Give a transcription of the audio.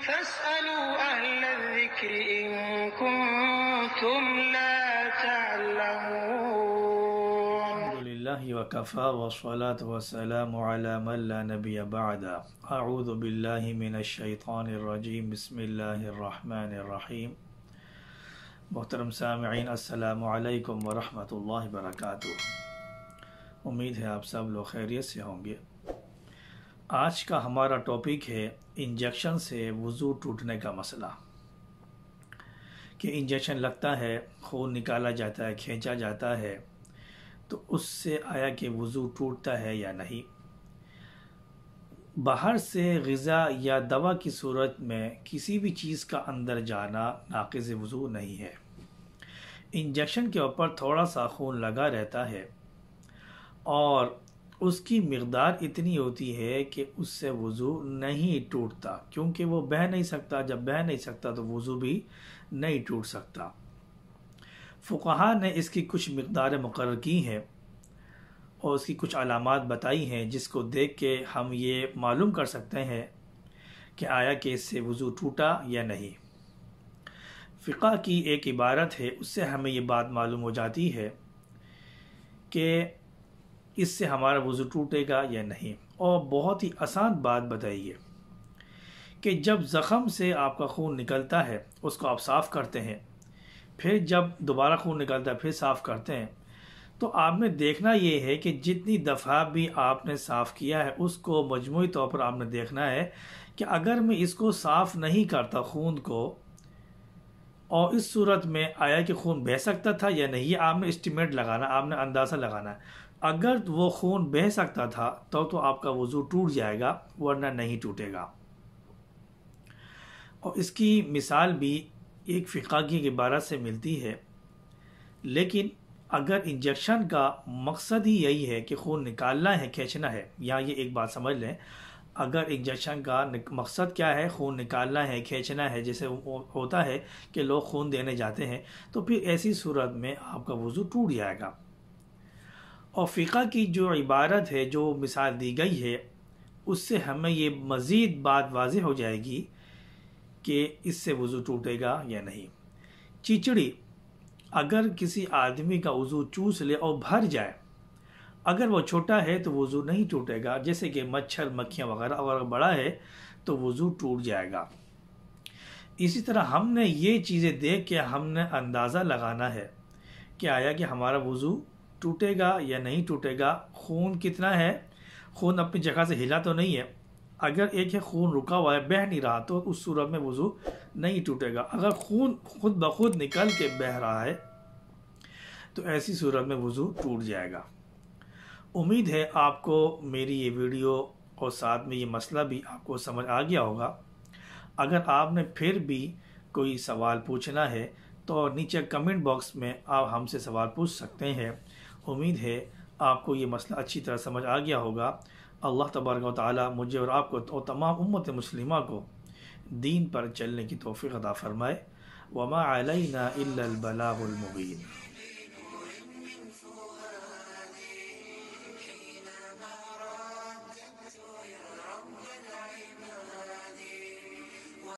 فاسألوا أهل الذكر إن كنتم لا تعلمون الحمد لله وكفى والصلاة والسلام على من لا نبي بعد أعوذ بالله من الشيطان الرجيم بسم الله الرحمن الرحيم محترم سامعین السلام علیکم ورحمۃ اللہ وبرکاتہ امید ہے آپ سب لوگ خیریت سے ہوں گے आज का हमारा टॉपिक है इंजेक्शन से वज़ू टूटने का मसला कि इंजेक्शन लगता है खून निकाला जाता है खींचा जाता है तो उससे आया कि वज़ू टूटता है या नहीं बाहर से गज़ा या दवा की सूरत में किसी भी चीज़ का अंदर जाना नाक़ वज़ू नहीं है इंजेक्शन के ऊपर थोड़ा सा खून लगा रहता है और उसकी मकदार इतनी होती है कि उससे वज़ू नहीं टूटता क्योंकि वो बह नहीं सकता जब बह नहीं सकता तो वज़ू भी नहीं टूट सकता फ़ुकहा ने इसकी कुछ मकदार मुकर की हैं और उसकी कुछ अलामत बताई हैं जिसको देख के हम ये मालूम कर सकते हैं कि आया कि इससे वज़ू टूटा या नहीं फ़िका की एक इबारत है उससे हमें ये बात मालूम हो जाती है कि इससे हमारा वज़ू टूटेगा या नहीं और बहुत ही आसान बात बताइए कि जब ज़ख़म से आपका खून निकलता है उसको आप साफ़ करते हैं फिर जब दोबारा खून निकलता है फिर साफ़ करते हैं तो आपने देखना ये है कि जितनी दफ़ा भी आपने साफ़ किया है उसको मजमू तौर पर आपने देखना है कि अगर मैं इसको साफ़ नहीं करता खून को और इस सूरत में आया कि खून बह सकता था या नहीं आपने इस्टीमेट लगाना आपने अंदाज़ा लगाना अगर वो खून बह सकता था तो तो आपका वज़ू टूट जाएगा वरना नहीं टूटेगा और इसकी मिसाल भी एक फ़िका की इबारत से मिलती है लेकिन अगर इंजेक्शन का मकसद ही यही है कि खून निकालना है खींचना है यहाँ ये एक बात समझ लें अगर इंजेक्शन का मकसद क्या है खून निकालना है खींचना है जैसे होता है कि लोग खून देने जाते हैं तो फिर ऐसी सूरत में आपका वज़ू टूट जाएगा और फ़िका की जो इबारत है जो मिसाल दी गई है उससे हमें ये मज़ीद बात वाज हो जाएगी कि इससे वज़ू टूटेगा या नहीं चिचड़ी अगर किसी आदमी का वज़ू चूस ले और भर जाए अगर वो छोटा है तो वज़ू नहीं टूटेगा जैसे कि मच्छर मक्खियाँ वगैरह अगर बड़ा है तो वज़ू टूट जाएगा इसी तरह हमने ये चीज़ें देख के हमने अंदाज़ा लगाना है कि आया कि हमारा वज़ू टूटेगा या नहीं टूटेगा खून कितना है खून अपनी जगह से हिला तो नहीं है अगर एक है खून रुका हुआ है बह नहीं रहा तो उस सूरत में वज़ू नहीं टूटेगा अगर खून खुद ब खुद निकल के बह रहा है तो ऐसी सूरत में वज़ू टूट जाएगा उम्मीद है आपको मेरी ये वीडियो और साथ में ये मसला भी आपको समझ आ गया होगा अगर आपने फिर भी कोई सवाल पूछना है तो नीचे कमेंट बॉक्स में आप हमसे सवाल पूछ सकते हैं उम्मीद है आपको ये मसला अच्छी तरह समझ आ गया होगा अल्लाह तबारक ताली मुझे और आपको और तो तमाम उम्मत मुस्लिमा को दीन पर चलने की तोफ़ी अदा फ़रमाए वमा अलैना